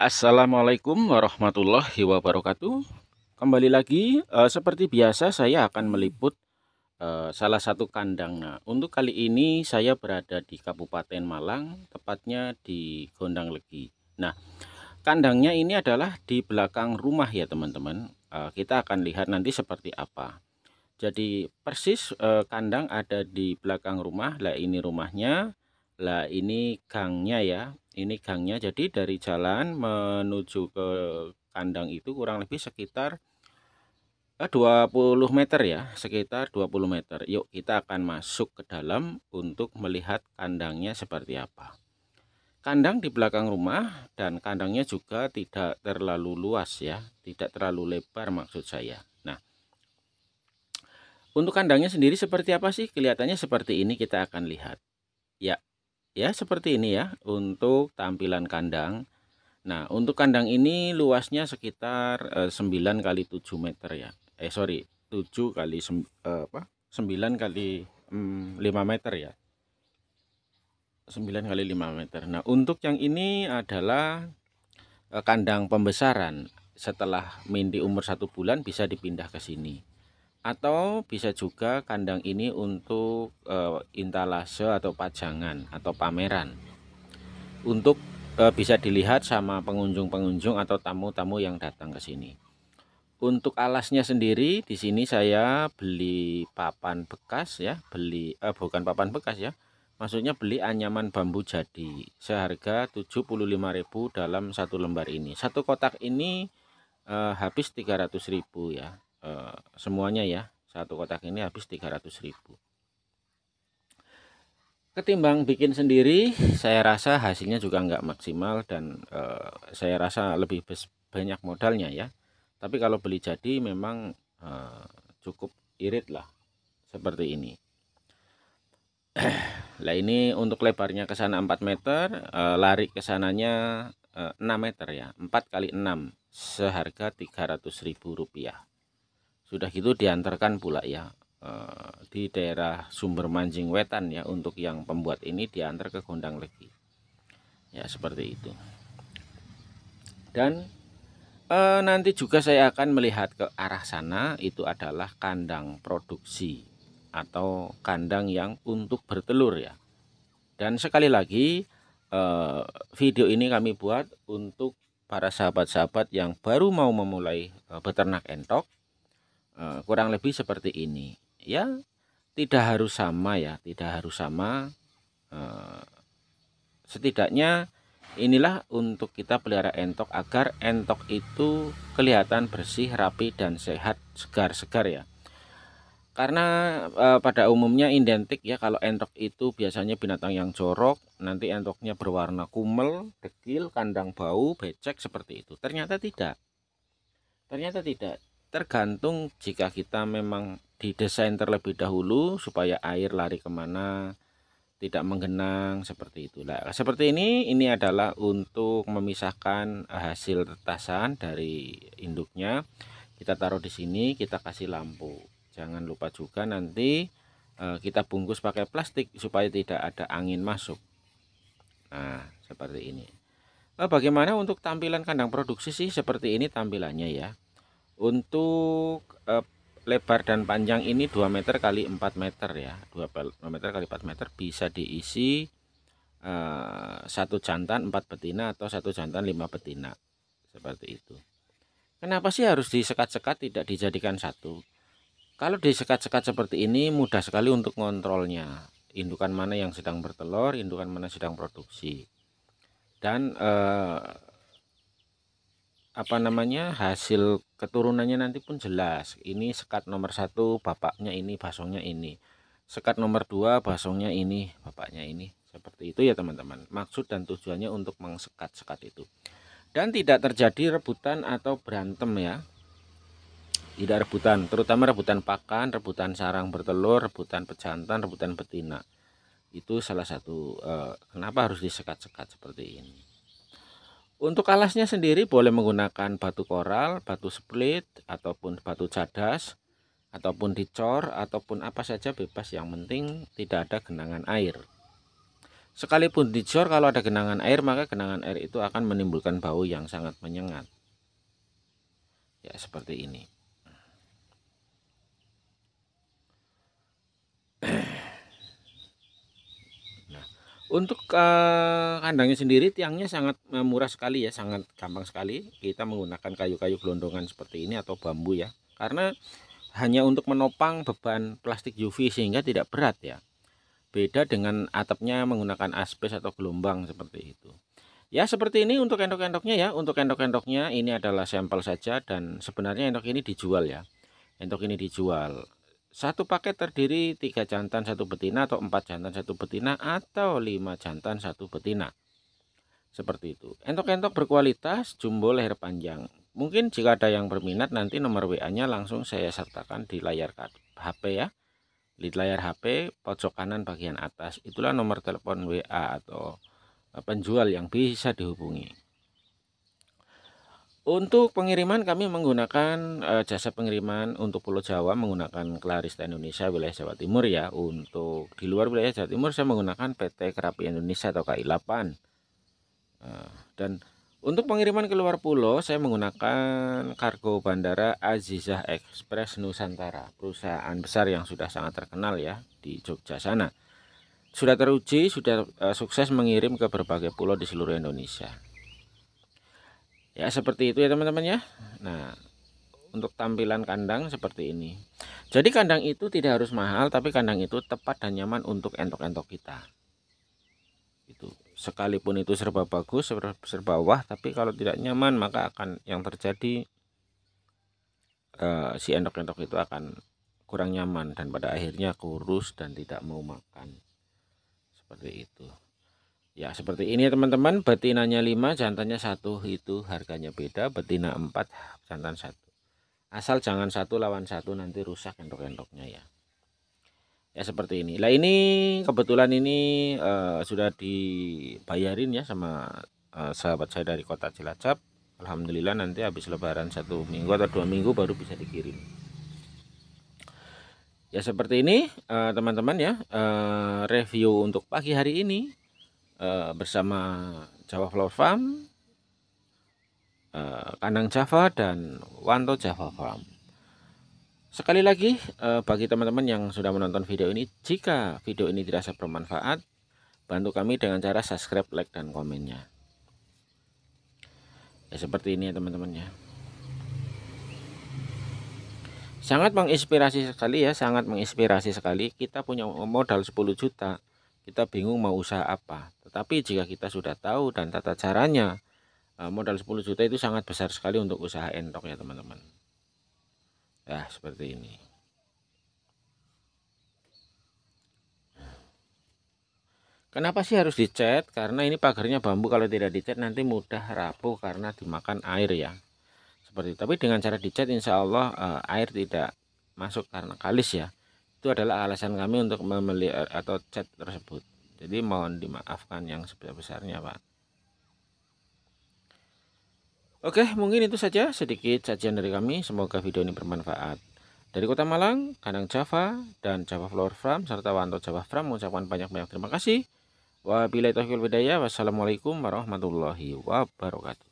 Assalamualaikum warahmatullahi wabarakatuh. Kembali lagi, eh, seperti biasa saya akan meliput eh, salah satu kandang. Nah, untuk kali ini saya berada di Kabupaten Malang, tepatnya di Gondang Legi. Nah, kandangnya ini adalah di belakang rumah ya teman-teman. Eh, kita akan lihat nanti seperti apa. Jadi persis kandang ada di belakang rumah. Lah ini rumahnya. Lah ini gangnya ya. Ini gangnya jadi dari jalan menuju ke kandang itu kurang lebih sekitar 20 eh, meter ya, sekitar 20 meter. Yuk kita akan masuk ke dalam untuk melihat kandangnya seperti apa. Kandang di belakang rumah dan kandangnya juga tidak terlalu luas ya, tidak terlalu lebar maksud saya. Nah, untuk kandangnya sendiri seperti apa sih? Kelihatannya seperti ini kita akan lihat. Ya, ya seperti ini ya untuk tampilan kandang. Nah, untuk kandang ini luasnya sekitar eh, 9 kali 7 meter ya. Eh sorry, 7 kali eh, apa? 9 kali hmm, 5 meter ya. 9 kali 5 meter. Nah, untuk yang ini adalah eh, kandang pembesaran. Setelah Mindi umur satu bulan bisa dipindah ke sini atau bisa juga kandang ini untuk e, intalase atau pajangan atau pameran untuk e, bisa dilihat sama pengunjung-pengunjung atau tamu-tamu yang datang ke sini untuk alasnya sendiri di sini saya beli papan bekas ya beli eh, bukan papan bekas ya maksudnya beli anyaman bambu jadi seharga 75.000 dalam satu lembar ini satu kotak ini eh, habis 300.000 ya Eh, semuanya ya satu kotak ini habis ribu ketimbang bikin sendiri saya rasa hasilnya juga nggak maksimal dan eh, saya rasa lebih banyak modalnya ya tapi kalau beli jadi memang eh, cukup irit lah seperti ini lah ini untuk lebarnya ke sana 4 meter lari ke sananya eh, 6 meter ya 4 kali 6 seharga 300.000 rupiah sudah gitu diantarkan pula ya eh, di daerah sumber mancing wetan ya untuk yang pembuat ini diantar ke gondang lagi ya seperti itu dan e, nanti juga saya akan melihat ke arah sana itu adalah kandang produksi atau kandang yang untuk bertelur ya dan sekali lagi e, video ini kami buat untuk para sahabat-sahabat yang baru mau memulai beternak entok Eh, kurang lebih seperti ini ya tidak harus sama ya tidak harus sama eh, setidaknya inilah untuk kita pelihara entok agar entok itu kelihatan bersih rapi dan sehat segar-segar ya karena e, pada umumnya identik ya kalau entok itu biasanya binatang yang jorok nanti entoknya berwarna kumel dekil kandang bau becek seperti itu ternyata tidak ternyata tidak tergantung jika kita memang didesain terlebih dahulu supaya air lari kemana tidak menggenang seperti itulah seperti ini ini adalah untuk memisahkan hasil tetasan dari induknya kita taruh di sini kita kasih lampu jangan lupa juga nanti eh, kita bungkus pakai plastik supaya tidak ada angin masuk nah seperti ini nah, bagaimana untuk tampilan kandang produksi sih seperti ini tampilannya ya untuk uh, lebar dan panjang ini 2 meter kali 4 meter ya 2 meter kali 4 meter bisa diisi eh, satu jantan 4 betina atau satu jantan 5 betina seperti itu kenapa sih harus disekat-sekat tidak dijadikan satu kalau disekat-sekat seperti ini mudah sekali untuk ngontrolnya indukan mana yang sedang bertelur indukan mana sedang produksi dan eh, apa namanya hasil keturunannya nanti pun jelas ini sekat nomor satu bapaknya ini basongnya ini sekat nomor dua basongnya ini bapaknya ini seperti itu ya teman-teman maksud dan tujuannya untuk mengsekat sekat itu dan tidak terjadi rebutan atau berantem ya tidak rebutan terutama rebutan pakan rebutan sarang bertelur rebutan pejantan rebutan betina itu salah satu eh, kenapa harus disekat-sekat seperti ini untuk alasnya sendiri boleh menggunakan batu koral, batu split, ataupun batu cadas, ataupun dicor, ataupun apa saja bebas yang penting tidak ada genangan air. Sekalipun dicor kalau ada genangan air maka genangan air itu akan menimbulkan bau yang sangat menyengat. Ya seperti ini. Untuk uh, kandangnya sendiri tiangnya sangat eh, murah sekali ya, sangat gampang sekali. Kita menggunakan kayu-kayu gelondongan seperti ini atau bambu ya. Karena hanya untuk menopang beban plastik UV sehingga tidak berat ya. Beda dengan atapnya menggunakan asbes atau gelombang seperti itu. Ya seperti ini untuk endok-endoknya ya. Untuk endok-endoknya ini adalah sampel saja dan sebenarnya endok ini dijual ya. Endok ini dijual satu paket terdiri tiga jantan satu betina atau empat jantan satu betina atau lima jantan satu betina seperti itu entok-entok berkualitas jumbo leher panjang mungkin jika ada yang berminat nanti nomor WA nya langsung saya sertakan di layar HP ya di layar HP pojok kanan bagian atas itulah nomor telepon WA atau eh, penjual yang bisa dihubungi untuk pengiriman kami menggunakan uh, jasa pengiriman untuk Pulau Jawa menggunakan Clarista Indonesia wilayah Jawa Timur ya. Untuk di luar wilayah Jawa Timur saya menggunakan PT Kerapi Indonesia atau KI 8. Uh, dan untuk pengiriman ke luar pulau saya menggunakan kargo bandara Azizah Express Nusantara, perusahaan besar yang sudah sangat terkenal ya di Jogja sana. Sudah teruji, sudah uh, sukses mengirim ke berbagai pulau di seluruh Indonesia ya seperti itu ya teman-teman ya nah untuk tampilan kandang seperti ini jadi kandang itu tidak harus mahal tapi kandang itu tepat dan nyaman untuk entok-entok kita itu sekalipun itu serba bagus serba serba wah tapi kalau tidak nyaman maka akan yang terjadi uh, si entok-entok itu akan kurang nyaman dan pada akhirnya kurus dan tidak mau makan seperti itu ya seperti ini ya, teman-teman betinanya 5 jantannya satu itu harganya beda betina 4 jantan satu asal jangan satu lawan satu nanti rusak endok-endoknya ya ya seperti ini Nah ini kebetulan ini uh, sudah dibayarin ya sama uh, sahabat saya dari kota Cilacap Alhamdulillah nanti habis lebaran satu minggu atau dua minggu baru bisa dikirim ya seperti ini eh, teman-teman uh, ya uh, review untuk pagi hari ini Eh, bersama Java Flower Farm, uh, Kandang Java dan Wanto Java Farm. Sekali lagi uh, bagi teman-teman yang sudah menonton video ini, jika video ini dirasa bermanfaat, bantu kami dengan cara subscribe, like, dan komennya. Ya seperti ini ya teman-teman ya. Sangat menginspirasi sekali ya, sangat menginspirasi sekali. Kita punya modal 10 juta, kita bingung mau usaha apa. Tetapi jika kita sudah tahu dan tata caranya, eh, modal 10 juta itu sangat besar sekali untuk usaha entok ya teman-teman. Ya, seperti ini. Kenapa sih harus dicat? Karena ini pagarnya bambu kalau tidak dicat nanti mudah rapuh karena dimakan air ya. Seperti Tapi dengan cara dicat insya Allah eh, air tidak masuk karena kalis ya. Itu adalah alasan kami untuk membeli atau cat tersebut jadi mohon dimaafkan yang sebesar-besarnya Pak Oke mungkin itu saja sedikit sajian dari kami semoga video ini bermanfaat dari Kota Malang, Kandang Java, dan Java Flower Farm, serta Wanto Java Farm mengucapkan banyak-banyak terima kasih. Wabillahi taufiq Wassalamualaikum warahmatullahi wabarakatuh.